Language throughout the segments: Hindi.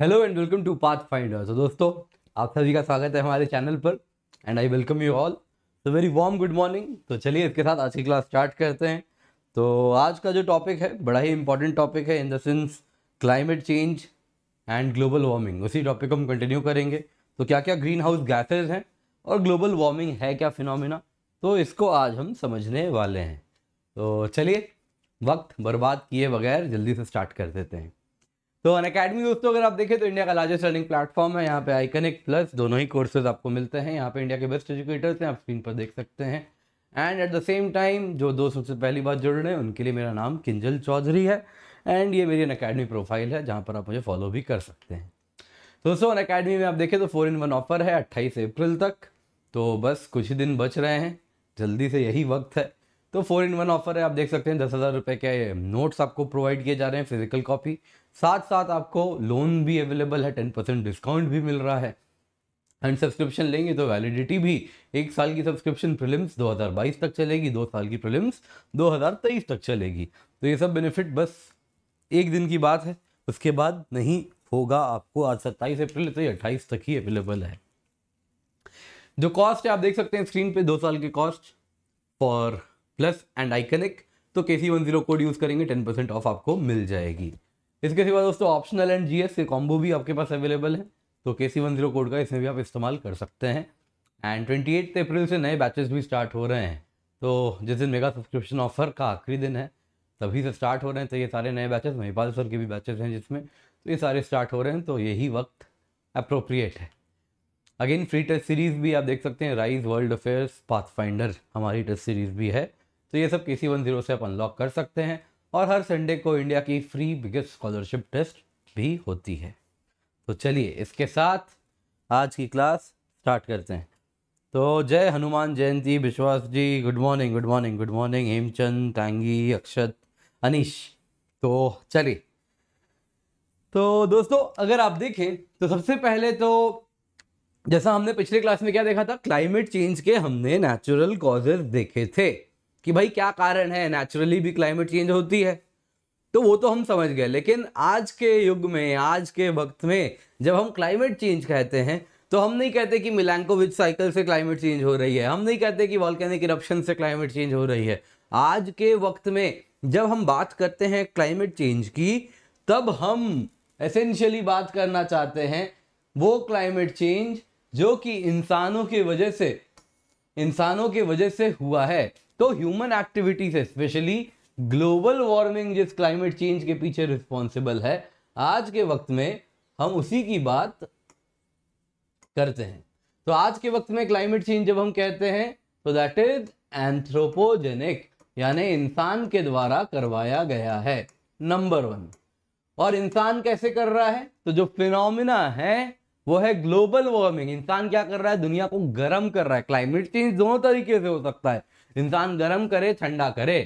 hello and welcome to Pathfinder तो दोस्तों आप सभी का स्वागत है हमारे चैनल पर and I welcome you all तो वेरी वार्म गुड मॉर्निंग तो चलिए इसके साथ आज की क्लास स्टार्ट करते हैं तो आज का जो टॉपिक है बड़ा ही इंपॉर्टेंट टॉपिक है in the sense climate change and global warming उसी टॉपिक को हम कंटिन्यू करेंगे तो क्या क्या ग्रीन हाउस गैसेज हैं और ग्लोबल वार्मिंग है क्या फिनोमिना तो इसको आज हम समझने वाले हैं तो चलिए वक्त बर्बाद किए बगैर जल्दी से स्टार्ट कर देते हैं तो अन अकेडमी दोस्तों अगर आप देखें तो इंडिया का लार्जेस्ट लर्निंग प्लेटफॉर्म है यहाँ पे आइकनिक प्लस दोनों ही कोर्सेज आपको मिलते हैं यहाँ पे इंडिया के बेस्ट एजुकेटर्स हैं आप स्क्रीन पर देख सकते हैं and at the same time जो दोस्त सबसे पहली बार जुड़ रहे हैं उनके लिए मेरा नाम किंजल चौधरी है एंड ये मेरी अन अकेडमी प्रोफाइल है जहाँ पर आप मुझे फॉलो भी कर सकते हैं दोस्तों अन अकेडमी में आप देखें तो फोर इन वन ऑफर है अट्ठाईस अप्रैल तक तो बस कुछ ही दिन बच रहे हैं जल्दी से यही वक्त है तो फोर इन वन ऑफर है आप देख सकते हैं दस हज़ार रुपये के नोट्स आपको प्रोवाइड किए जा रहे हैं फिजिकल कॉपी साथ साथ आपको लोन भी अवेलेबल है टेन परसेंट डिस्काउंट भी मिल रहा है एंड सब्सक्रिप्शन लेंगे तो वैलिडिटी भी एक साल की सब्सक्रिप्शन प्रिलिम्स 2022 तक चलेगी दो साल की प्रिलिम्स 2023 तक चलेगी तो ये सब बेनिफिट बस एक दिन की बात है उसके बाद नहीं होगा आपको आज सत्ताईस अप्रैल से तो अट्ठाईस तक ही अवेलेबल है जो कॉस्ट है आप देख सकते हैं स्क्रीन पे दो साल की cost for plus and iconic तो K C one zero code use करेंगे टेन परसेंट ऑफ आपको मिल जाएगी इसके सिवा दोस्तों ऑप्शनल एंड जीएस के कॉम्बो भी आपके पास अवेलेबल है तो K C one zero code का इसमें भी आप इस्तेमाल कर सकते हैं एंड ट्वेंटी एट अप्रैल से नए बैचेस भी स्टार्ट हो रहे हैं तो जिस दिन मेगा सब्सक्रिप्शन ऑफर का आखिरी दिन है तभी से स्टार्ट हो रहे हैं तो ये सारे नए बैचेस महिपाल सर के भी बैचेस हैं जिसमें तो ये सारे स्टार्ट हो रहे हैं तो यही वक्त अप्रोप्रिएट है अगेन फ्री टेस्ट सीरीज़ भी आप देख सकते हैं rise world affairs Pathfinder हमारी टेस्ट सीरीज़ भी है तो ये सब के सी वन जीरो से आप अनलॉक कर सकते हैं और हर संडे को इंडिया की फ्री बिगेस्ट स्कॉलरशिप टेस्ट भी होती है तो चलिए इसके साथ आज की क्लास स्टार्ट करते हैं तो जय Hanuman Jayanti Vishwas ji good morning good morning good morning Hemchand Tangi Akshat अनिश तो चलिए तो दोस्तों अगर आप देखें तो सबसे पहले तो जैसा हमने पिछले क्लास में क्या देखा था क्लाइमेट चेंज के हमने नेचुरल कॉजेज देखे थे कि भाई क्या कारण है नेचुरली भी क्लाइमेट चेंज होती है तो वो तो हम समझ गए लेकिन आज के युग में आज के वक्त में जब हम क्लाइमेट चेंज कहते हैं तो हम नहीं कहते कि मिलांकोविच साइकिल से क्लाइमेट चेंज हो रही है हम नहीं कहते कि वॉल्केनिक इरप्शन से क्लाइमेट चेंज हो रही है आज के वक्त में जब हम बात करते हैं क्लाइमेट चेंज की तब हम एसेंशियली बात करना चाहते हैं वो क्लाइमेट चेंज जो कि इंसानों की वजह से इंसानों की वजह से हुआ है तो human activities specially global warming जिस क्लाइमेट चेंज के पीछे रिस्पॉन्सिबल है आज के वक्त में हम उसी की बात करते हैं तो आज के वक्त में क्लाइमेट चेंज जब हम कहते हैं तो दैट इज एंथ्रोपोजेनिक यानी इंसान के द्वारा करवाया गया है नंबर वन और इंसान कैसे कर रहा है तो जो फिनोमिना है वो है ग्लोबल वार्मिंग इंसान क्या कर रहा है दुनिया को गर्म कर रहा है क्लाइमेट चेंज दोनों तरीके से हो सकता है इंसान गर्म करे ठंडा करे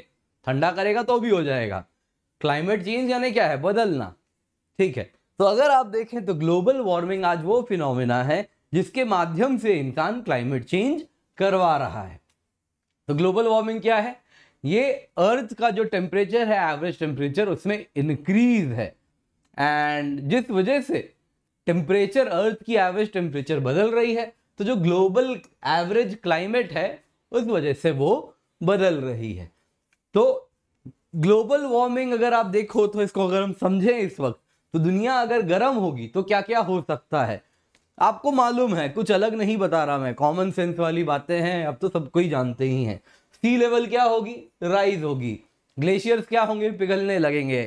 ठंडा करेगा तो भी हो जाएगा क्लाइमेट चेंज यानी क्या है बदलना ठीक है तो अगर आप देखें तो ग्लोबल वार्मिंग आज वो फिनोमिना है जिसके माध्यम से इंसान क्लाइमेट चेंज करवा रहा है तो ग्लोबल वार्मिंग क्या है ये अर्थ का जो टेम्परेचर है एवरेज टेम्परेचर उसमें इंक्रीज है एंड जिस वजह से टेम्परेचर अर्थ की एवरेज टेम्परेचर बदल रही है तो जो ग्लोबल एवरेज क्लाइमेट है उस वजह से वो बदल रही है तो ग्लोबल वार्मिंग अगर आप देखो तो इसको अगर हम समझें इस वक्त तो दुनिया अगर गर्म होगी तो क्या क्या हो सकता है आपको मालूम है कुछ अलग नहीं बता रहा मैं कॉमन सेंस वाली बातें हैं अब तो सबको ही जानते ही हैं सी लेवल क्या होगी राइज होगी ग्लेशियर्स क्या होंगे पिघलने लगेंगे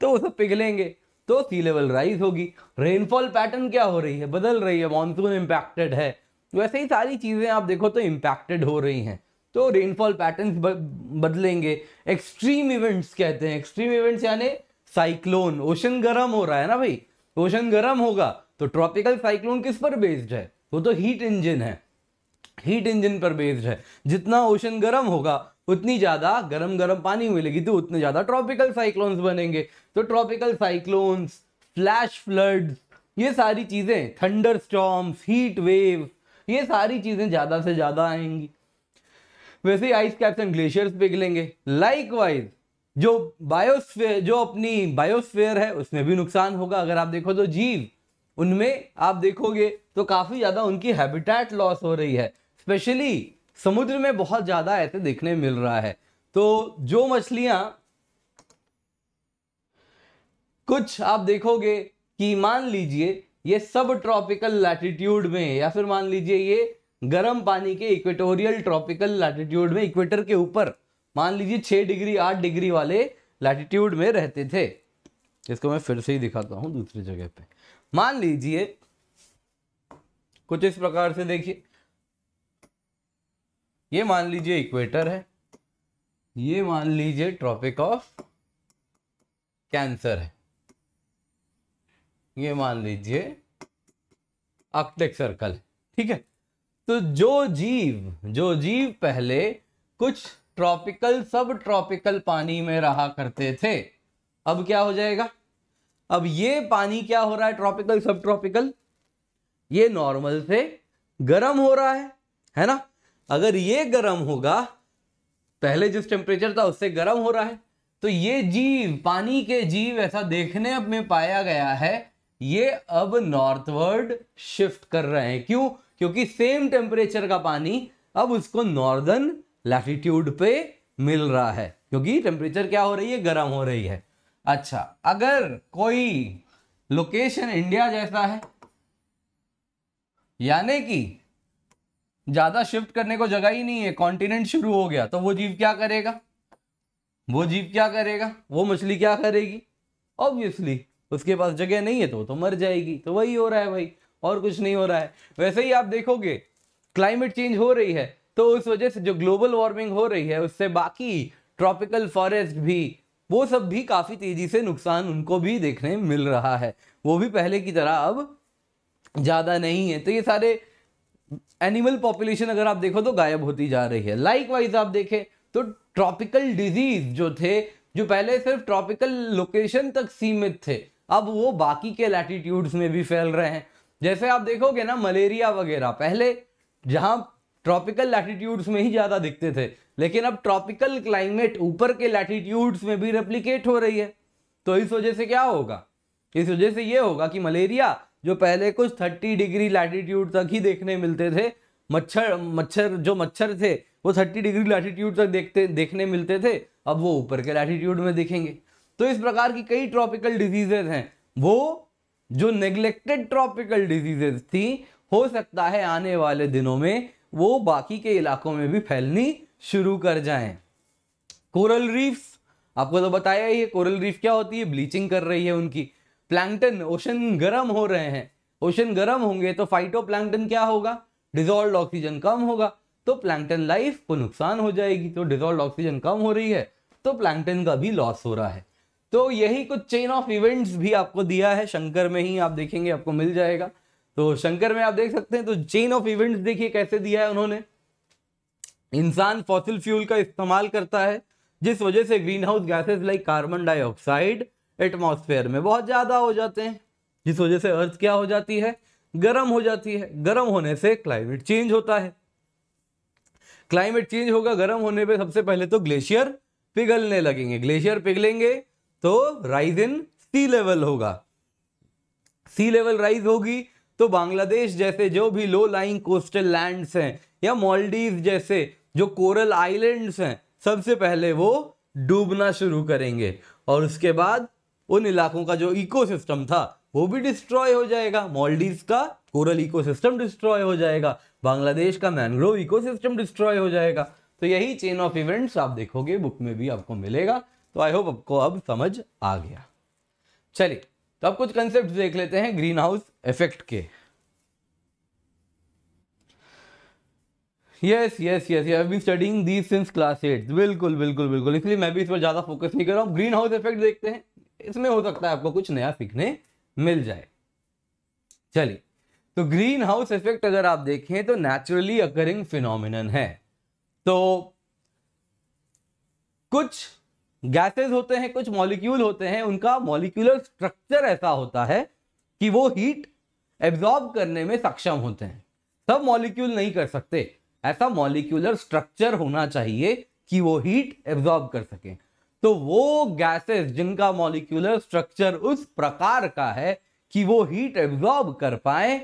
तो वो सब पिघलेंगे तो सी लेवल राइज होगी रेनफॉल पैटर्न क्या हो रही है बदल रही है मानसून इम्पैक्टेड है तो ऐसे ही सारी चीज़ें आप देखो तो इम्पैक्टेड हो रही हैं तो रेनफॉल पैटर्न बदलेंगे एक्सट्रीम इवेंट्स कहते हैं एक्सट्रीम इवेंट्स यानी साइक्लोन ओशन गर्म हो रहा है ना भाई ओशन गर्म होगा तो ट्रॉपिकल साइक्लोन किस पर बेस्ड है वो तो हीट इंजन है हीट इंजन पर बेस्ड है जितना ओशन गर्म होगा उतनी ज़्यादा गर्म गर्म पानी मिलेगी तो उतने ज़्यादा ट्रॉपिकल साइक्लोन्स बनेंगे तो ट्रॉपिकल साइक्लोन्स फ्लैश फ्लड्स ये सारी चीज़ें थंडर स्टॉम्स हीट वेव ये सारी चीज़ें ज़्यादा से ज़्यादा आएंगी वैसे ही आइस कैप्स एंड ग्लेशियर्स पिघलेंगे लाइक वाइज जो बायोस्फेयर जो अपनी बायोस्फेयर है उसमें भी नुकसान होगा अगर आप देखो तो जीव उनमें आप देखोगे तो काफ़ी ज़्यादा उनकी हैबिटेट लॉस हो रही है स्पेशली समुद्र में बहुत ज़्यादा ऐसे देखने मिल रहा है तो जो मछलियां कुछ आप देखोगे कि मान लीजिए ये सब ट्रॉपिकल लैटिट्यूड में या फिर मान लीजिए ये गर्म पानी के इक्वेटोरियल ट्रॉपिकल लैटिट्यूड में इक्वेटर के ऊपर मान लीजिए छः डिग्री आठ डिग्री वाले लैटिट्यूड में रहते थे इसको मैं फिर से ही दिखाता हूँ दूसरी जगह पे मान लीजिए कुछ इस प्रकार से देखिए ये मान लीजिए इक्वेटर है ये मान लीजिए ट्रॉपिक ऑफ कैंसर है ये मान लीजिए आर्कटिक सर्कल ठीक है तो जो जीव जो जीव पहले कुछ ट्रॉपिकल सब ट्रॉपिकल पानी में रहा करते थे अब क्या हो जाएगा अब ये पानी क्या हो रहा है ट्रॉपिकल सब ट्रॉपिकल ये नॉर्मल से गर्म हो रहा है है ना अगर ये गर्म होगा पहले जिस टेम्परेचर था उससे गर्म हो रहा है तो ये जीव पानी के जीव ऐसा देखने में पाया गया है ये अब नॉर्थवर्ड शिफ्ट कर रहे हैं क्यों क्योंकि सेम टेम्परेचर का पानी अब उसको नॉर्दर्न लैटिट्यूड पे मिल रहा है क्योंकि टेम्परेचर क्या हो रही है गर्म हो रही है अच्छा अगर कोई लोकेशन इंडिया जैसा है यानी कि ज्यादा शिफ्ट करने को जगह ही नहीं है कॉन्टिनेंट शुरू हो गया तो वो जीव क्या करेगा वो जीव क्या करेगा वो मछली क्या करेगी ऑब्वियसली उसके पास जगह नहीं है तो तो मर जाएगी तो वही हो रहा है भाई और कुछ नहीं हो रहा है वैसे ही आप देखोगे क्लाइमेट चेंज हो रही है तो उस वजह से जो ग्लोबल वार्मिंग हो रही है उससे बाकी ट्रॉपिकल फॉरेस्ट भी वो सब भी काफ़ी तेज़ी से नुकसान उनको भी देखने मिल रहा है वो भी पहले की तरह अब ज़्यादा नहीं है तो ये सारे एनिमल पॉपुलेशन अगर आप देखो तो गायब होती जा रही है लाइक वाइज आप देखें तो ट्रॉपिकल डिजीज जो थे जो पहले सिर्फ ट्रॉपिकल लोकेशन तक सीमित थे अब वो बाकी के लैटीट्यूड्स में भी फैल रहे हैं जैसे आप देखोगे ना मलेरिया वगैरह पहले जहाँ ट्रॉपिकल लैटीट्यूड्स में ही ज़्यादा दिखते थे लेकिन अब ट्रॉपिकल क्लाइमेट ऊपर के लैटीट्यूड्स में भी रेप्लीकेट हो रही है तो इस वजह से क्या होगा इस वजह से ये होगा कि मलेरिया जो पहले कुछ थर्टी डिग्री लैटीट्यूड तक ही देखने मिलते थे मच्छर मच्छर जो मच्छर थे वो थर्टी डिग्री लैटीट्यूड तक देखते देखने मिलते थे अब वो ऊपर के लैटीट्यूड में दिखेंगे तो इस प्रकार की कई ट्रॉपिकल डिजीजेज हैं वो जो नेग्लेक्टेड ट्रॉपिकल डिजीजेज थी हो सकता है आने वाले दिनों में वो बाकी के इलाकों में भी फैलनी शुरू कर जाएं कोरल रीफ्स आपको तो बताया ही है कोरल रीफ क्या होती है ब्लीचिंग कर रही है उनकी प्लैंकटन ओशन गर्म हो रहे हैं ओशन गर्म होंगे तो फाइटो प्लैंकटन क्या होगा डिजॉल्व ऑक्सीजन कम होगा तो प्लैंकटन लाइफ को नुकसान हो जाएगी तो डिजॉल्व ऑक्सीजन कम हो रही है तो प्लैंकटन का भी लॉस हो रहा है तो यही कुछ चेन ऑफ इवेंट्स भी आपको दिया है शंकर में ही आप देखेंगे आपको मिल जाएगा तो शंकर में आप देख सकते हैं तो चेन ऑफ इवेंट्स देखिए कैसे दिया है उन्होंने इंसान फॉसिल फ्यूल का इस्तेमाल करता है जिस वजह से greenhouse gases like carbon dioxide atmosphere में बहुत ज़्यादा हो जाते हैं जिस वजह से अर्थ क्या हो जाती है गर्म हो जाती है गर्म होने से क्लाइमेट चेंज होता है क्लाइमेट चेंज होगा गर्म होने पे सबसे पहले तो ग्लेशियर पिघलने लगेंगे ग्लेशियर पिघलेंगे तो राइज इन सी लेवल होगा सी लेवल राइज होगी तो बांग्लादेश जैसे जो भी लो लाइंग कोस्टल लैंड्स हैं या मॉलडीव जैसे जो कोरल आइलैंड्स हैं सबसे पहले वो डूबना शुरू करेंगे और उसके बाद उन इलाकों का जो इकोसिस्टम था वो भी डिस्ट्रॉय हो जाएगा मॉलडीव का कोरल इकोसिस्टम डिस्ट्रॉय हो जाएगा बांग्लादेश का मैनग्रोव इकोसिस्टम डिस्ट्रॉय हो जाएगा तो यही चेन ऑफ इवेंट्स आप देखोगे बुक में भी आपको मिलेगा तो आई होप आपको अब समझ आ गया चलिए तो अब कुछ कंसेप्ट देख लेते हैं ग्रीन हाउस इफेक्ट के yes yes yes have been studying the since class eight बिल्कुल बिल्कुल बिल्कुल इसलिए मैं भी इस पर ज़्यादा फोकस नहीं कर रहा हूँ ग्रीन हाउस इफेक्ट देखते हैं इसमें हो सकता है आपको कुछ नया सीखने मिल जाए चलिए तो ग्रीन हाउस इफेक्ट अगर आप देखें तो नेचुरली अकरिंग फिनोमिनन है तो कुछ गैसेस होते हैं कुछ मॉलिक्यूल होते हैं उनका मॉलिक्यूलर स्ट्रक्चर ऐसा होता है कि वो हीट एब्जॉर्ब करने में सक्षम होते हैं सब मॉलिक्यूल नहीं कर सकते ऐसा मॉलिक्यूलर स्ट्रक्चर होना चाहिए कि वो हीट एब्जॉर्ब कर सके तो वो गैसेस जिनका मॉलिक्यूलर स्ट्रक्चर उस प्रकार का है कि वो हीट एब्जॉर्ब कर पाए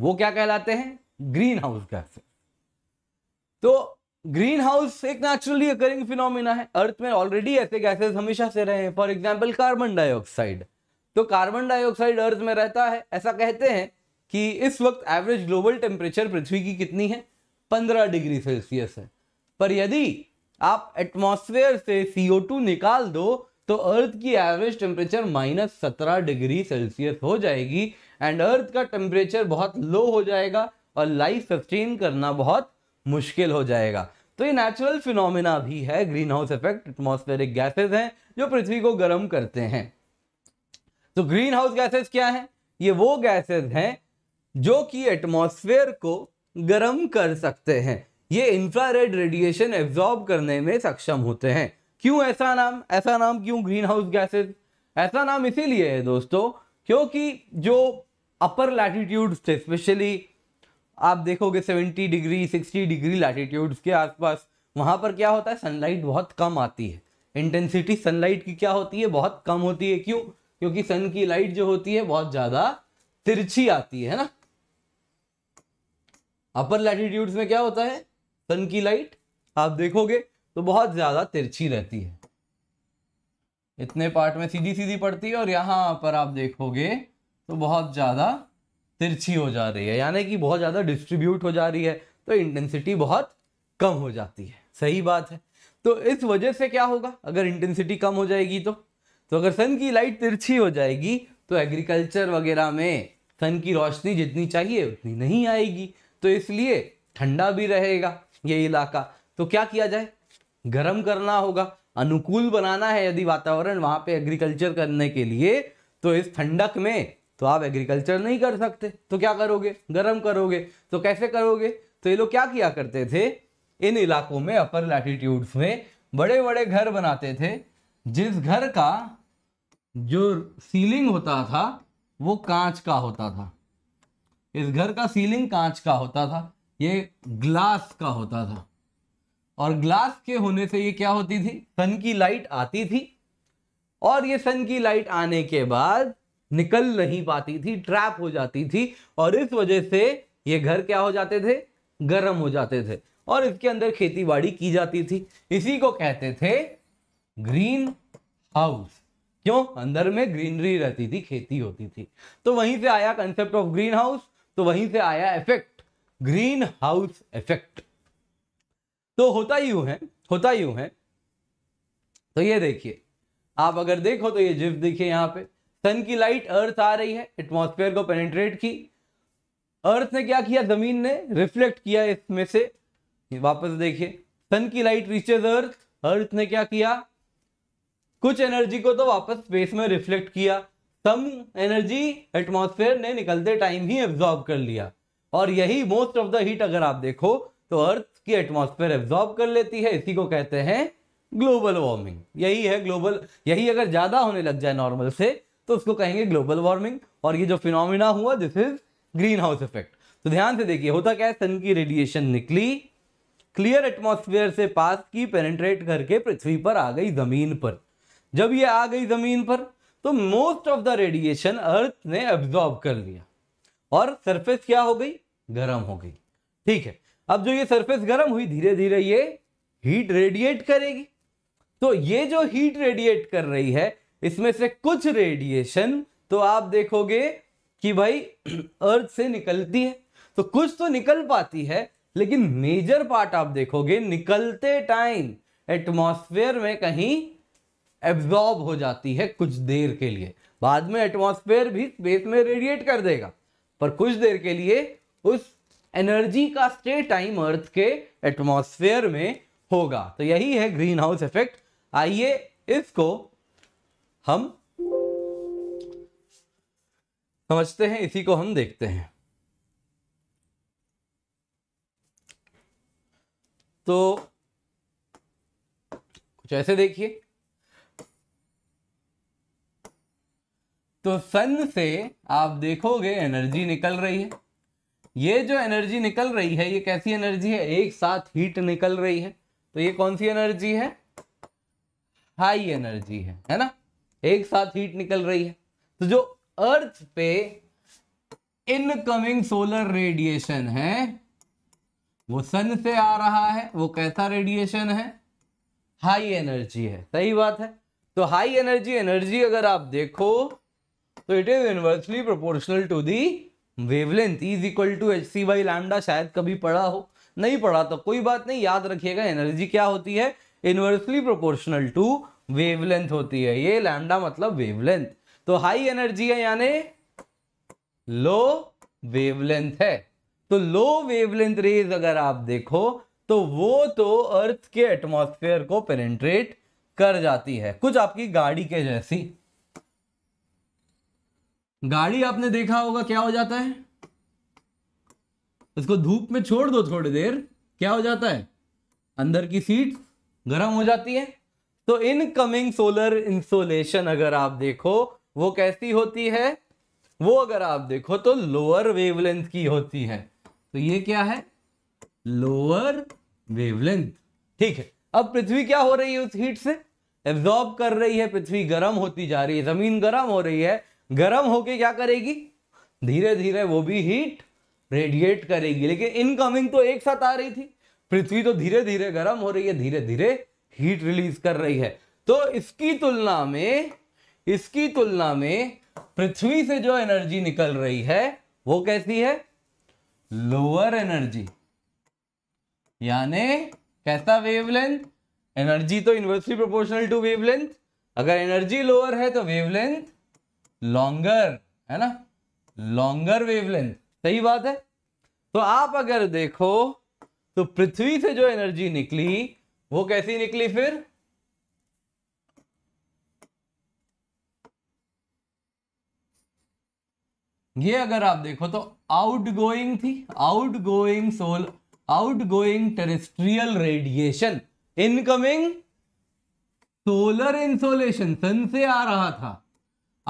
वो क्या कहलाते हैं ग्रीन हाउस गैसेस तो ग्रीन हाउस एक नेचुरली अकरिंग फिनोमिना है अर्थ में ऑलरेडी ऐसे गैसेस हमेशा से रहे हैं फॉर एग्जाम्पल कार्बन डाइऑक्साइड तो कार्बन डाइऑक्साइड अर्थ में रहता है ऐसा कहते हैं कि इस वक्त एवरेज ग्लोबल टेम्परेचर पृथ्वी की कितनी है पंद्रह डिग्री सेल्सियस है पर यदि आप एटमोसफेयर से CO2 निकाल दो तो अर्थ की एवरेज टेम्परेचर माइनस सत्रह डिग्री सेल्सियस हो जाएगी एंड अर्थ का टेम्परेचर बहुत लो हो जाएगा और लाइफ सस्टेन करना बहुत मुश्किल हो जाएगा तो ये नेचुरल फिनोमिना भी है greenhouse effect atmospheric gases हैं जो पृथ्वी को गर्म करते हैं तो ग्रीन हाउस गैसेज क्या है ये वो गैसेज हैं जो कि एटमोसफेयर को गर्म कर सकते हैं ये इंफ्रारेड रेडिएशन एब्जॉर्ब करने में सक्षम होते हैं क्यों ऐसा नाम ऐसा नाम क्यों ग्रीन हाउस गैसेज ऐसा नाम इसीलिए है दोस्तों क्योंकि जो अपर थे स्पेशली आप देखोगे 70 डिग्री 60 डिग्री लैटिट्यूड्स के आसपास वहाँ पर क्या होता है सनलाइट बहुत कम आती है इंटेंसिटी सनलाइट की क्या होती है बहुत कम होती है क्यों क्योंकि सन की लाइट जो होती है बहुत ज़्यादा तिरछी आती है ना अपर लैटिट्यूड्स में क्या होता है सन की लाइट आप देखोगे तो बहुत ज़्यादा तिरछी रहती है इतने पार्ट में सीधी सीधी पड़ती है और यहाँ पर आप देखोगे तो बहुत ज़्यादा तिरछी हो जा रही है यानी कि बहुत ज़्यादा डिस्ट्रीब्यूट हो जा रही है तो इंटेंसिटी बहुत कम हो जाती है सही बात है तो इस वजह से क्या होगा अगर इंटेंसिटी कम हो जाएगी तो तो अगर सन की लाइट तिरछी हो जाएगी तो एग्रीकल्चर वगैरह में सन की रोशनी जितनी चाहिए उतनी नहीं आएगी तो इसलिए ठंडा भी रहेगा ये इलाका तो क्या किया जाए गर्म करना होगा अनुकूल बनाना है यदि वातावरण वहाँ पे एग्रीकल्चर करने के लिए तो इस ठंडक में तो आप एग्रीकल्चर नहीं कर सकते तो क्या करोगे गर्म करोगे तो कैसे करोगे तो ये लोग क्या किया करते थे इन इलाकों में अपर लैटिट्यूड्स में बड़े बड़े घर बनाते थे जिस घर का जो सीलिंग होता था वो कांच का होता था इस घर का सीलिंग कांच का होता था ये ग्लास का होता था और ग्लास के होने से ये क्या होती थी सन की लाइट आती थी और ये सन की लाइट आने के बाद निकल नहीं पाती थी ट्रैप हो जाती थी और इस वजह से ये घर क्या हो जाते थे गर्म हो जाते थे और इसके अंदर खेती बाड़ी की जाती थी इसी को कहते थे ग्रीन हाउस क्यों अंदर में ग्रीनरी रहती थी खेती होती थी तो वहीं से आया कंसेप्ट ऑफ ग्रीन हाउस तो वहीं से आया इफेक्ट ग्रीन हाउस इफेक्ट तो होता ही है होता ही है तो ये देखिए आप अगर देखो तो ये जिफ देखिए यहां पे सन की लाइट अर्थ आ रही है एटमॉस्फेयर को पेनेट्रेट की अर्थ ने क्या किया जमीन ने रिफ्लेक्ट किया इसमें से वापस देखिए सन की लाइट रीचेज अर्थ अर्थ ने क्या किया कुछ एनर्जी को तो वापस स्पेस में रिफ्लेक्ट किया सम एनर्जी एटमोसफेयर ने निकलते टाइम ही एब्जॉर्ब कर लिया और यही मोस्ट ऑफ द हीट अगर आप देखो तो अर्थ की एटमोसफेयर एब्जॉर्ब कर लेती है इसी को कहते हैं ग्लोबल वार्मिंग यही है ग्लोबल यही अगर ज़्यादा होने लग जाए नॉर्मल से तो उसको कहेंगे ग्लोबल वार्मिंग और ये जो फिनोमिना हुआ this is greenhouse effect तो ध्यान से देखिए होता क्या है सन की रेडिएशन निकली क्लियर एटमोसफियर से पास की पेनेट्रेट करके पृथ्वी पर आ गई जमीन पर जब ये आ गई जमीन पर तो most of the radiation earth ने एब्जॉर्ब कर लिया और सरफेस क्या हो गई गर्म हो गई ठीक है अब जो ये सरफेस गर्म हुई धीरे धीरे ये हीट रेडिएट करेगी तो ये जो हीट रेडिएट कर रही है इसमें से कुछ रेडिएशन तो आप देखोगे कि भाई अर्थ से निकलती है तो कुछ तो निकल पाती है लेकिन मेजर पार्ट आप देखोगे निकलते टाइम एटमॉस्फेयर में कहीं एब्जॉर्ब हो जाती है कुछ देर के लिए बाद में एटमॉस्फेयर भी स्पेस में रेडिएट कर देगा पर कुछ देर के लिए उस एनर्जी का स्टे टाइम अर्थ के एटमॉस्फेयर में होगा तो यही है ग्रीन हाउस इफेक्ट आइए इसको हम समझते हैं इसी को हम देखते हैं तो कुछ ऐसे देखिए तो सन से आप देखोगे एनर्जी निकल रही है ये जो एनर्जी निकल रही है ये कैसी एनर्जी है एक साथ हीट निकल रही है तो ये कौन सी एनर्जी है हाई एनर्जी है है ना एक साथ हीट निकल रही है तो जो अर्थ पे इनकमिंग सोलर रेडिएशन है वो सन से आ रहा है वो कैसा रेडिएशन है हाई एनर्जी है सही बात है तो हाई एनर्जी एनर्जी अगर आप देखो तो it is universally proportional to the wavelength is equal to H C by lambda शायद कभी पढ़ा हो नहीं पढ़ा तो कोई बात नहीं याद रखिएगा एनर्जी क्या होती है इनवर्सली प्रोपोर्शनल टू वेवलेंथ होती है ये लैमडा मतलब वेवलेंथ तो हाई एनर्जी है यानी लो वेवलेंथ है तो लो वेवलेंथ रेज अगर आप देखो तो वो तो अर्थ के एटमॉस्फेयर को पेनेट्रेट कर जाती है कुछ आपकी गाड़ी के जैसी गाड़ी आपने देखा होगा क्या हो जाता है इसको धूप में छोड़ दो थोड़ी देर क्या हो जाता है अंदर की सीट गर्म हो जाती है तो इनकमिंग सोलर इंसोलेशन अगर आप देखो वो कैसी होती है वो अगर आप देखो तो लोअर वेवलेंथ की होती है तो ये क्या है लोअर वेवलेंथ ठीक है अब पृथ्वी क्या हो रही है उस हीट से एब्जॉर्ब कर रही है पृथ्वी गर्म होती जा रही है जमीन गर्म हो रही है गर्म होके क्या करेगी धीरे धीरे वो भी हीट रेडिएट करेगी लेकिन इनकमिंग तो एक साथ आ रही थी पृथ्वी तो धीरे धीरे गर्म हो रही है धीरे धीरे हीट रिलीज कर रही है तो इसकी तुलना में इसकी तुलना में पृथ्वी से जो एनर्जी निकल रही है वो कैसी है लोअर एनर्जी यानी कैसा वेवलेंथ एनर्जी तो इनवर्सली प्रोपोर्शनल टू वेवलेंथ अगर एनर्जी लोअर है तो वेवलेंथ लॉन्गर है ना लॉन्गर वेवलेंथ सही बात है तो आप अगर देखो तो पृथ्वी से जो एनर्जी निकली वो कैसी निकली फिर ये अगर आप देखो तो आउट गोइंग थी आउट गोइंग सोल outgoing terrestrial radiation incoming solar insolation sun से आ रहा था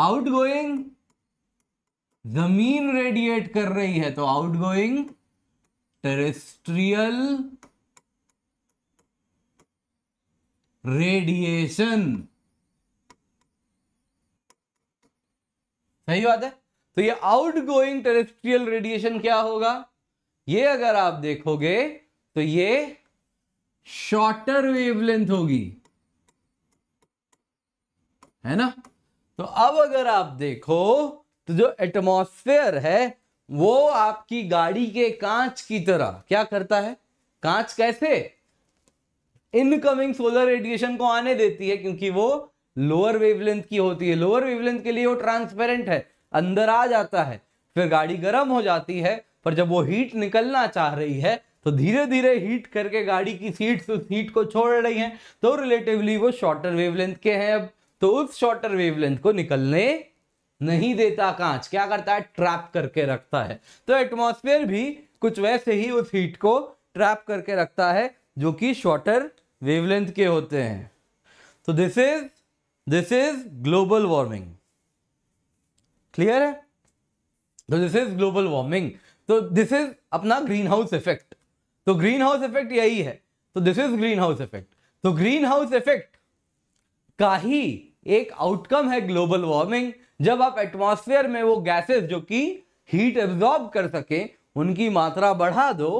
आउट गोइंग जमीन रेडिएट कर रही है तो आउट गोइंग टेरेस्ट्रियल रेडिएशन सही बात है तो ये आउट गोइंग टेरेस्ट्रियल रेडिएशन क्या होगा ये अगर आप देखोगे तो ये शॉर्टर वेवलेंथ होगी है ना तो अब अगर आप देखो तो जो एटमॉस्फेयर है वो आपकी गाड़ी के कांच की तरह क्या करता है कांच कैसे इनकमिंग सोलर रेडिएशन को आने देती है क्योंकि वो लोअर वेवलेंथ की होती है लोअर वेवलेंथ के लिए वो ट्रांसपेरेंट है अंदर आ जाता है फिर गाड़ी गर्म हो जाती है पर जब वो हीट निकलना चाह रही है तो धीरे धीरे हीट करके गाड़ी की सीट उस हीट को छोड़ रही हैं तो रिलेटिवली वो शॉर्टर वेवलेंथ के हैं अब तो उस शॉर्टर वेवलेंथ को निकलने नहीं देता कांच क्या करता है ट्रैप करके रखता है तो एटमोसफेयर भी कुछ वैसे ही उस हीट को ट्रैप करके रखता है जो कि शॉर्टर वेवलेंथ के होते हैं तो this is this is global warming clear है तो दिस इज ग्लोबल वार्मिंग तो दिस इज अपना ग्रीन हाउस इफेक्ट तो ग्रीन हाउस इफेक्ट यही है तो this is greenhouse effect तो ग्रीन हाउस इफेक्ट का ही एक आउटकम है ग्लोबल वार्मिंग जब आप एटमॉस्फेयर में वो गैसेस जो कि हीट एब्जॉर्ब कर सके उनकी मात्रा बढ़ा दो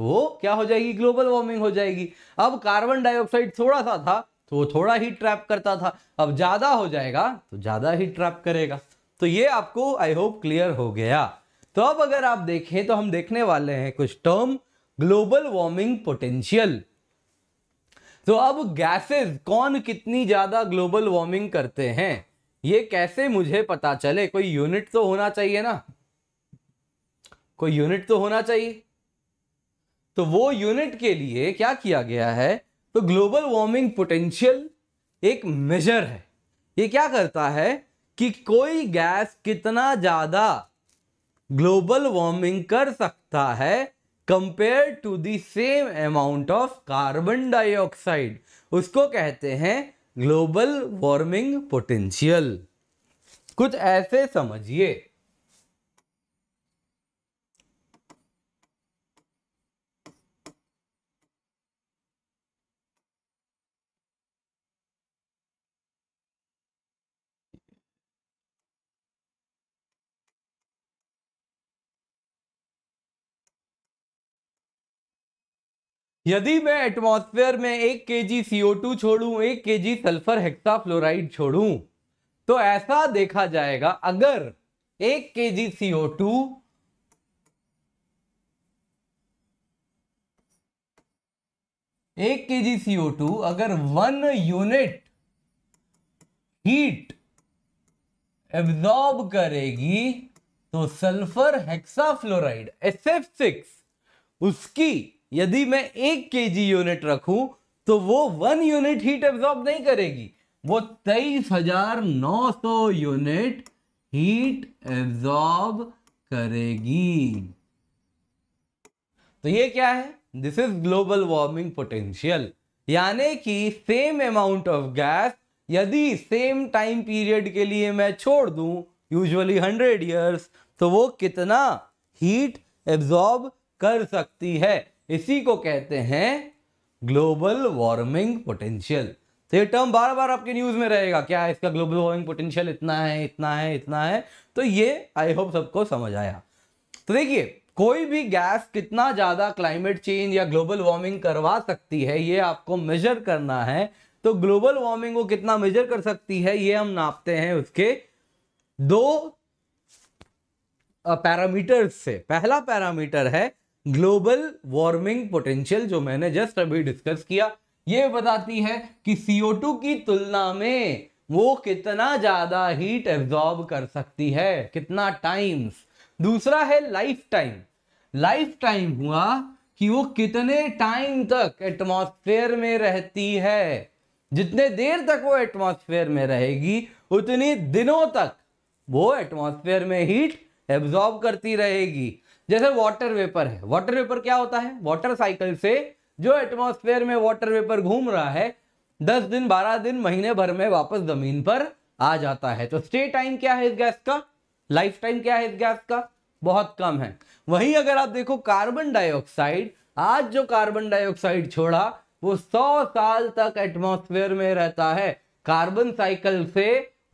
तो वो क्या हो जाएगी ग्लोबल वार्मिंग हो जाएगी अब कार्बन डाइऑक्साइड थोड़ा सा था तो वो थोड़ा ही ट्रैप करता था अब ज़्यादा हो जाएगा तो ज़्यादा ही ट्रैप करेगा तो ये आपको आई होप क्लियर हो गया तो अब अगर आप देखें तो हम देखने वाले हैं कुछ टर्म ग्लोबल वार्मिंग पोटेंशियल तो अब गैसेस कौन कितनी ज़्यादा ग्लोबल वार्मिंग करते हैं ये कैसे मुझे पता चले कोई यूनिट तो होना चाहिए ना कोई यूनिट तो होना चाहिए तो वो यूनिट के लिए क्या किया गया है तो ग्लोबल वार्मिंग पोटेंशियल एक मेजर है ये क्या करता है कि कोई गैस कितना ज़्यादा ग्लोबल वार्मिंग कर सकता है compare to the same amount of carbon dioxide उसको कहते हैं ग्लोबल वार्मिंग पोटेंशियल कुछ ऐसे समझिए यदि मैं एटमॉस्फेयर में एक K G C O to छोड़ू एक के जी सल्फर हेक्साफ्लोराइड छोड़ू तो ऐसा देखा जाएगा अगर एक K G C O two एक K G C O two अगर वन यूनिट हीट एब्जॉर्ब करेगी तो sulphur hexafluoride S F six उसकी यदि मैं एक के यूनिट रखूं तो वो वन यूनिट हीट एब्जॉर्ब नहीं करेगी वो तेईस हजार नौ सौ यूनिट हीट एब्जॉर्ब करेगी तो ये क्या है this is global warming potential यानी कि सेम अमाउंट ऑफ गैस यदि सेम टाइम पीरियड के लिए मैं छोड़ दूं यूजुअली हंड्रेड ईयर्स तो वो कितना हीट एब्जॉर्ब कर सकती है इसी को कहते हैं ग्लोबल वार्मिंग पोटेंशियल तो ये टर्म बार बार आपके न्यूज़ में रहेगा क्या इसका ग्लोबल वार्मिंग पोटेंशियल इतना है इतना है इतना है तो ये आई होप सबको समझ आया तो देखिए कोई भी गैस कितना ज़्यादा क्लाइमेट चेंज या ग्लोबल वार्मिंग करवा सकती है ये आपको मेजर करना है तो ग्लोबल वार्मिंग को कितना मेजर कर सकती है ये हम नापते हैं उसके दो पैरामीटर्स से पहला पैरामीटर है ग्लोबल वार्मिंग पोटेंशियल जो मैंने जस्ट अभी डिस्कस किया ये बताती है कि CO2 की तुलना में वो कितना ज़्यादा हीट एब्जॉर्ब कर सकती है कितना टाइम्स दूसरा है लाइफ टाइम लाइफ टाइम हुआ कि वो कितने टाइम तक एटमॉस्फेयर में रहती है जितने देर तक वो एटमॉस्फेयर में रहेगी उतनी दिनों तक वो एटमॉस्फेयर में हीट एब्जॉर्ब करती रहेगी जैसे वाटर वेपर है वाटर वेपर क्या होता है वाटर साइकिल से जो एटमोसफेयर में वाटर वेपर घूम रहा है दस दिन बारह दिन महीने भर में वापस जमीन पर आ जाता है तो स्टे टाइम क्या है इस गैस का लाइफ टाइम क्या है इस गैस का बहुत कम है वहीं अगर आप देखो कार्बन डाइऑक्साइड आज जो कार्बन डाइऑक्साइड छोड़ा वो सौ साल तक एटमॉस्फेयर में रहता है कार्बन साइकिल से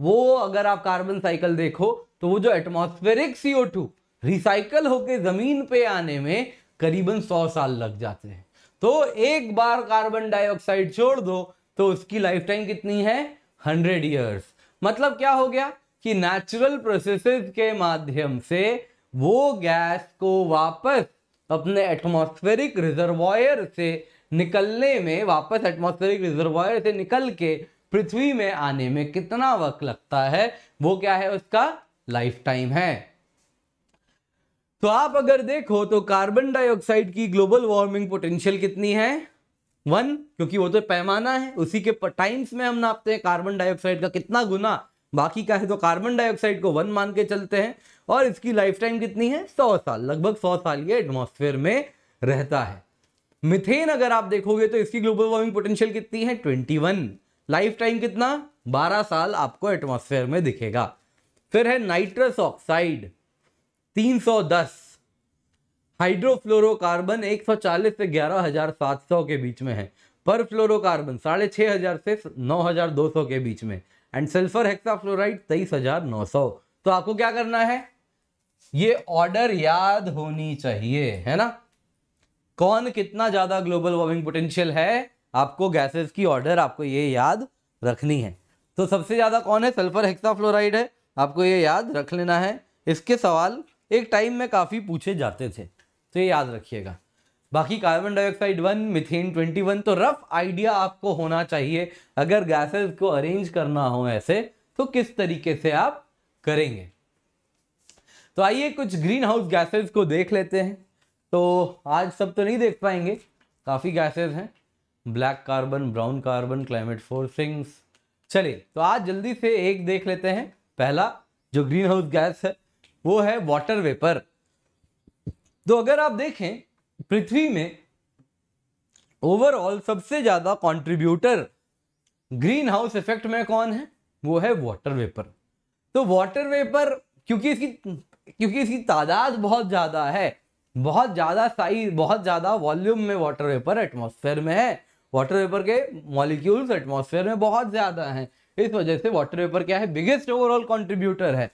वो अगर आप कार्बन साइकिल देखो तो वो जो एटमॉस्फेरिक सीओ टू रिसाइकल होकर ज़मीन पे आने में करीबन सौ साल लग जाते हैं तो एक बार कार्बन डाइऑक्साइड छोड़ दो तो उसकी लाइफ टाइम कितनी है हंड्रेड इयर्स मतलब क्या हो गया कि नेचुरल प्रोसेसेस के माध्यम से वो गैस को वापस अपने एटमोस्फेरिक रिजर्वायर से निकलने में वापस एटमोस्फेरिक रिजर्वायर से निकल के पृथ्वी में आने में कितना वक्त लगता है वो क्या है उसका लाइफ टाइम है तो आप अगर देखो तो कार्बन डाइऑक्साइड की ग्लोबल वार्मिंग पोटेंशियल कितनी है वन क्योंकि वो तो पैमाना है उसी के टाइम्स में हम नापते हैं कार्बन डाइऑक्साइड का कितना गुना बाकी का है तो कार्बन डाइऑक्साइड को वन मान के चलते हैं और इसकी लाइफ टाइम कितनी है सौ साल लगभग सौ साल ये एटमोसफेयर में रहता है मिथेन अगर आप देखोगे तो इसकी ग्लोबल वार्मिंग पोटेंशियल कितनी है ट्वेंटी वन लाइफ टाइम कितना बारह साल आपको एटमोसफेयर में दिखेगा फिर है नाइट्रस ऑक्साइड 310 हाइड्रोफ्लोरोकार्बन 140 से 11700 के बीच में है पर फ्लोरोकार्बन साढ़े छः हज़ार से 9200 के बीच में एंड सल्फर हेक्साफ्लोराइड 23900 तो आपको क्या करना है ये ऑर्डर याद होनी चाहिए है ना कौन कितना ज़्यादा ग्लोबल वार्मिंग पोटेंशियल है आपको गैसेस की ऑर्डर आपको ये याद रखनी है तो सबसे ज़्यादा कौन है सल्फर हेक्साफ्लोराइड है आपको ये याद रख लेना है इसके सवाल एक टाइम में काफ़ी पूछे जाते थे तो ये याद रखिएगा बाकी carbon dioxide one methane twenty one तो रफ आइडिया आपको होना चाहिए अगर गैसेस को अरेंज करना हो ऐसे तो किस तरीके से आप करेंगे तो आइए कुछ ग्रीन हाउस गैसेज को देख लेते हैं तो आज सब तो नहीं देख पाएंगे काफ़ी गैसेज हैं black carbon brown carbon climate forcings चलिए तो आज जल्दी से एक देख लेते हैं पहला जो ग्रीन हाउस गैस है वो है वाटर वेपर तो अगर आप देखें पृथ्वी में ओवरऑल सबसे ज़्यादा कंट्रीब्यूटर ग्रीन हाउस इफेक्ट में कौन है वो है वाटर वेपर तो वाटर वेपर क्योंकि इसकी क्योंकि इसकी तादाद बहुत ज़्यादा है बहुत ज़्यादा साइज बहुत ज़्यादा वॉल्यूम में वाटर वेपर एटमोसफेयर में है वाटर वेपर के मॉलिक्यूल्स एटमोसफेयर में बहुत ज़्यादा हैं इस वजह से वाटर वेपर क्या है बिगेस्ट ओवरऑल कॉन्ट्रीब्यूटर है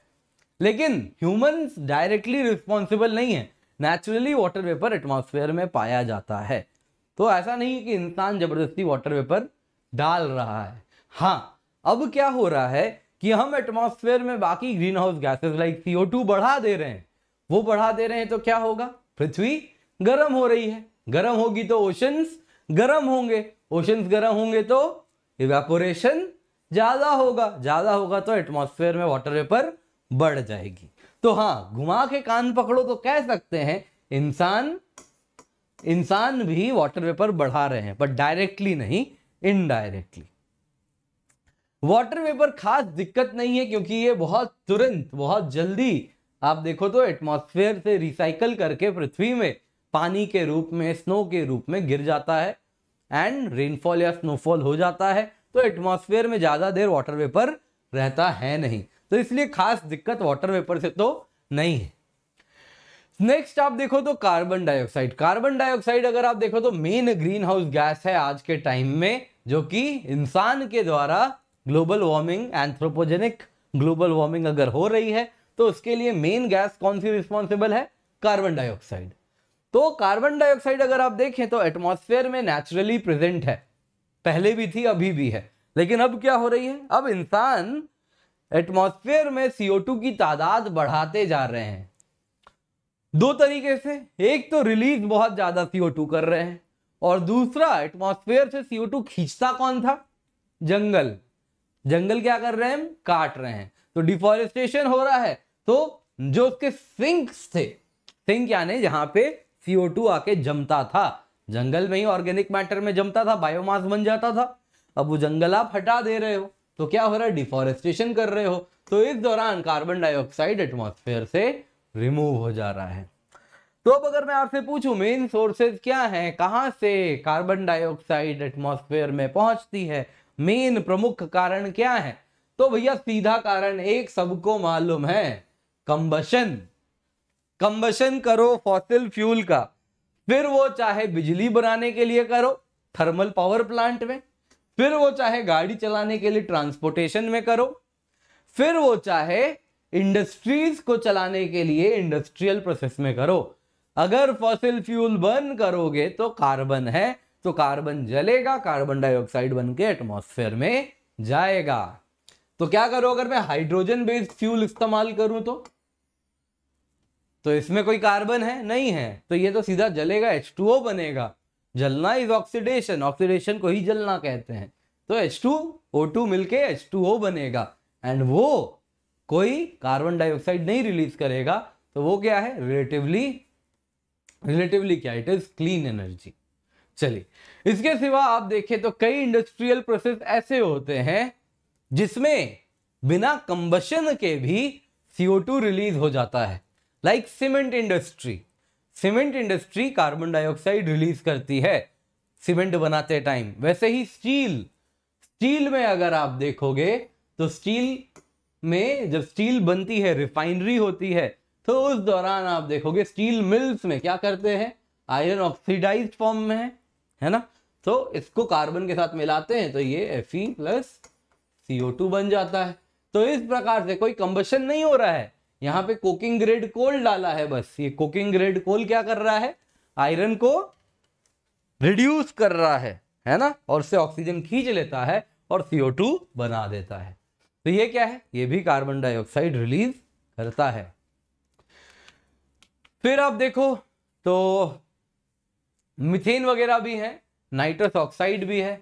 लेकिन ह्यूमन डायरेक्टली रिस्पॉन्सिबल नहीं है नेचुरली वाटर वेपर एटमोसफेयर में पाया जाता है तो ऐसा नहीं कि इंसान ज़बरदस्ती वाटर वेपर डाल रहा है हाँ अब क्या हो रहा है कि हम एटमॉस्फेयर में बाकी greenhouse gases like to बढ़ा दे रहे हैं वो बढ़ा दे रहे हैं तो क्या होगा पृथ्वी गर्म हो रही है गर्म होगी तो ओशंस गर्म होंगे ओशंस गर्म होंगे तो इवेपोरेशन ज़्यादा होगा ज़्यादा होगा तो एटमॉस्फेयर में वाटर वेपर बढ़ जाएगी तो हाँ घुमा के कान पकड़ो तो कह सकते हैं इंसान इंसान भी वाटर वेपर बढ़ा रहे हैं पर डायरेक्टली नहीं इनडायरेक्टली वाटर वेपर खास दिक्कत नहीं है क्योंकि ये बहुत तुरंत बहुत जल्दी आप देखो तो एटमॉस्फेयर से रिसाइकल करके पृथ्वी में पानी के रूप में स्नो के रूप में गिर जाता है एंड रेनफॉल या स्नोफॉल हो जाता है तो एटमॉस्फेयर में ज़्यादा देर वाटर वेपर रहता है नहीं तो इसलिए खास दिक्कत वाटर वेपर से तो नहीं है नेक्स्ट आप देखो तो कार्बन डाइऑक्साइड कार्बन डाइऑक्साइड अगर आप देखो तो मेन ग्रीन हाउस गैस है आज के टाइम में जो कि इंसान के द्वारा global warming anthropogenic global warming अगर हो रही है तो उसके लिए मेन गैस कौन सी रिस्पॉन्सिबल है कार्बन डाइऑक्साइड तो कार्बन डाइऑक्साइड अगर आप देखें तो एटमोसफेयर में नेचुरली प्रेजेंट है पहले भी थी अभी भी है लेकिन अब क्या हो रही है अब इंसान एटमॉस्फेयर में CO2 की तादाद बढ़ाते जा रहे हैं दो तरीके से एक तो रिलीज बहुत ज्यादा CO2 कर रहे हैं और दूसरा एटमॉस्फेयर से CO2 खींचता कौन था जंगल जंगल क्या कर रहे हैं काट रहे हैं तो डिफॉरेस्टेशन हो रहा है तो जो उसके सिंक्स थे सिंक यानी जहां पे CO2 आके जमता था जंगल में ही ऑर्गेनिक मैटर में जमता था बायोमास बन जाता था अब वो जंगल आप हटा दे रहे हो तो क्या हो रहा है डिफॉरेस्टेशन कर रहे हो तो इस दौरान कार्बन डाइऑक्साइड एटमोसफेयर से रिमूव हो जा रहा है तो अब अगर मैं आपसे पूछूं मेन सोर्सेज क्या हैं कहां से कार्बन डाइऑक्साइड एटमॉस्फेयर में पहुंचती है मेन प्रमुख कारण क्या है तो भैया सीधा कारण एक सबको मालूम है कंबशन कंबशन करो फॉसिल फ्यूल का फिर वो चाहे बिजली बनाने के लिए करो थर्मल पावर प्लांट में फिर वो चाहे गाड़ी चलाने के लिए ट्रांसपोर्टेशन में करो फिर वो चाहे इंडस्ट्रीज को चलाने के लिए इंडस्ट्रियल प्रोसेस में करो अगर फॉसिल फ्यूल बर्न करोगे तो कार्बन है तो कार्बन जलेगा कार्बन डाइऑक्साइड बन के एटमोसफेयर में जाएगा तो क्या करो अगर मैं हाइड्रोजन बेस्ड फ्यूल इस्तेमाल करूं तो तो इसमें कोई कार्बन है नहीं है तो ये तो सीधा जलेगा H2O बनेगा जलना इज ऑक्सीडेशन ऑक्सीडेशन को ही जलना कहते हैं तो एच मिलकर एच टू ओ बनेगा एंड वो कोई कार्बन डाइऑक्साइड नहीं रिलीज करेगा तो वो क्या है रिलेटिवली रिलेटिवली क्या इट इज क्लीन एनर्जी चलिए इसके सिवा आप देखें तो कई इंडस्ट्रियल प्रोसेस ऐसे होते हैं जिसमें बिना कंबशन के भी सीओ टू रिलीज हो जाता है like cement industry cement industry carbon dioxide release करती है सीमेंट बनाते टाइम वैसे ही स्टील स्टील में अगर आप देखोगे तो स्टील में जब स्टील बनती है रिफाइनरी होती है तो उस दौरान आप देखोगे स्टील मिल्स में क्या करते हैं आयरन ऑक्सीडाइज फॉर्म में है है ना तो इसको कार्बन के साथ मिलाते हैं तो ये एफ प्लस सीओ बन जाता है तो इस प्रकार से कोई कंबशन नहीं हो रहा है यहाँ पे कोकिंग ग्रेड कोल डाला है बस ये कोकिंग ग्रेड कोल क्या कर रहा है आयरन को रिड्यूस कर रहा है है ना और उससे ऑक्सीजन खींच लेता है और टू बना देता है तो ये क्या है ये भी कार्बन डाइऑक्साइड रिलीज करता है फिर आप देखो तो मिथेन वगैरह भी है नाइट्रस ऑक्साइड भी है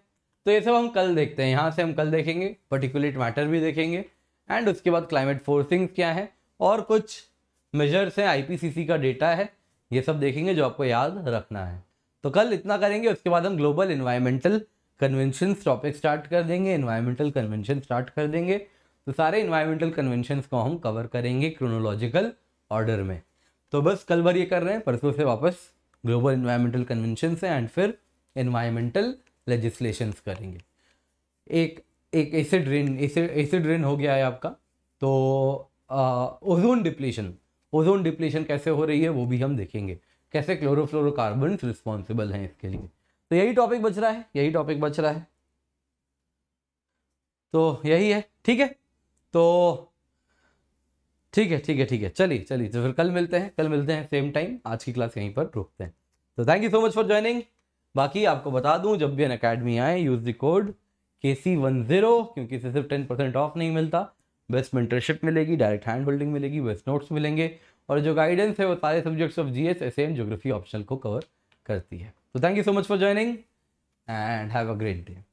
तो ये सब हम कल देखते हैं यहां से हम कल देखेंगे पर्टिकुलेट मैटर भी देखेंगे एंड उसके बाद क्लाइमेट फोर्सिंग क्या है और कुछ मेजर्स हैं आईपीसीसी का डेटा है ये सब देखेंगे जो आपको याद रखना है तो कल इतना करेंगे उसके बाद हम global environmental convention topic start कर देंगे इन्वायरमेंटल कन्वेंशन स्टार्ट कर देंगे तो सारे इन्वायरमेंटल कन्वेंशन को हम कवर करेंगे क्रोनोलॉजिकल ऑर्डर में तो बस कल भर ये कर रहे हैं परसों से वापस ग्लोबल इन्वायरमेंटल कन्वेंशन से एंड फिर इन्वायरमेंटल लेजिस्लेशन करेंगे एक एक acid rain acid acid rain हो गया है आपका तो ओजोन डिप्लीशन ओजोन डिप्लीशन कैसे हो रही है वो भी हम देखेंगे कैसे क्लोरोफ्लोरोकार्बन रिस्पॉन्सिबल हैं इसके लिए तो यही टॉपिक बच रहा है यही टॉपिक बच रहा है तो यही है ठीक है तो ठीक है ठीक है ठीक है चलिए चलिए तो फिर कल मिलते हैं कल मिलते हैं सेम टाइम आज की क्लास यहीं पर रोकते हैं तो thank you so much for joining बाकी आपको बता दूं जब भी अन अकेडमी आए use the code K C one zero क्योंकि इसे सिर्फ टेन परसेंट ऑफ नहीं मिलता बेस्ट मेंटरशिप मिलेगी डायरेक्ट हैंड होल्डिंग मिलेगी बेस्ट नोट्स मिलेंगे और जो गाइडेंस है वो सारे subjects of G S S geography optional को कवर करती है तो thank you so much for joining and have a great day